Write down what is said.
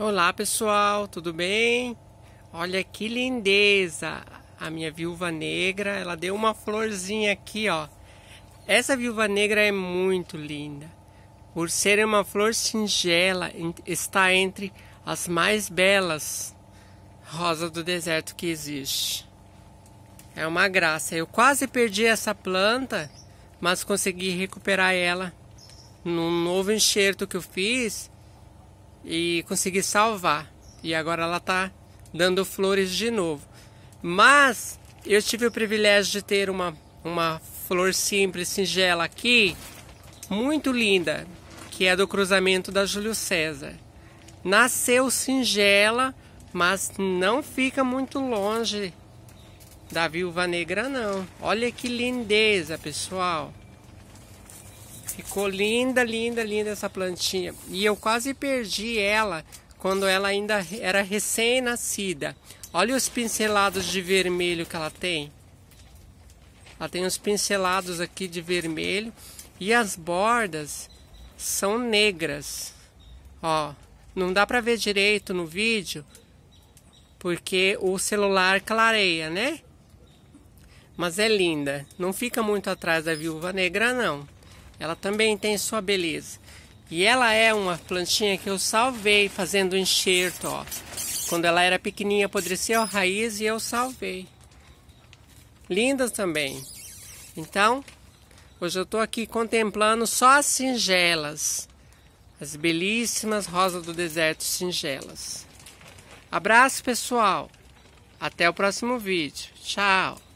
Olá pessoal, tudo bem? Olha que lindeza! A minha viúva negra, ela deu uma florzinha aqui, ó. Essa viúva negra é muito linda. Por ser uma flor singela, está entre as mais belas rosas do deserto que existe. É uma graça. Eu quase perdi essa planta, mas consegui recuperar ela num novo enxerto que eu fiz e consegui salvar. E agora ela está dando flores de novo. Mas eu tive o privilégio de ter uma, uma flor simples, singela aqui, muito linda, que é do cruzamento da Júlio César. Nasceu singela, mas não fica muito longe da viúva negra não. Olha que lindeza, pessoal. Ficou linda, linda, linda essa plantinha. E eu quase perdi ela quando ela ainda era recém-nascida. Olha os pincelados de vermelho que ela tem. Ela tem uns pincelados aqui de vermelho e as bordas são negras. Ó, não dá para ver direito no vídeo porque o celular clareia, né? Mas é linda. Não fica muito atrás da viúva negra não. Ela também tem sua beleza. E ela é uma plantinha que eu salvei fazendo enxerto, ó. Quando ela era pequenininha apodreceu a raiz e eu salvei. Lindas também. Então, hoje eu estou aqui contemplando só as singelas. As belíssimas rosas do deserto singelas. Abraço, pessoal. Até o próximo vídeo. Tchau.